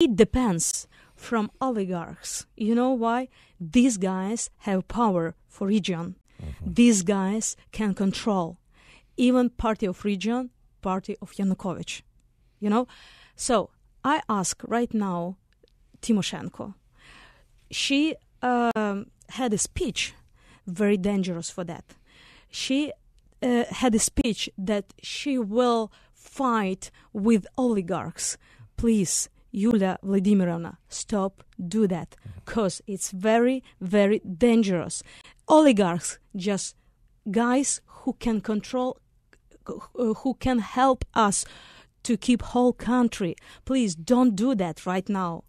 it depends from oligarchs. You know why? These guys have power for region. Mm-hmm. These guys can control even party of region, party of Yanukovych. You know? So I ask right now Timoshenko. She um, had a speech very dangerous for that. She uh, had a speech that she will fight with oligarchs. Please, Yulia Vladimirovna, stop, do that, because mm-hmm. it's very, very dangerous. Oligarchs, just guys who can control, who can help us to keep whole country. Please don't do that right now.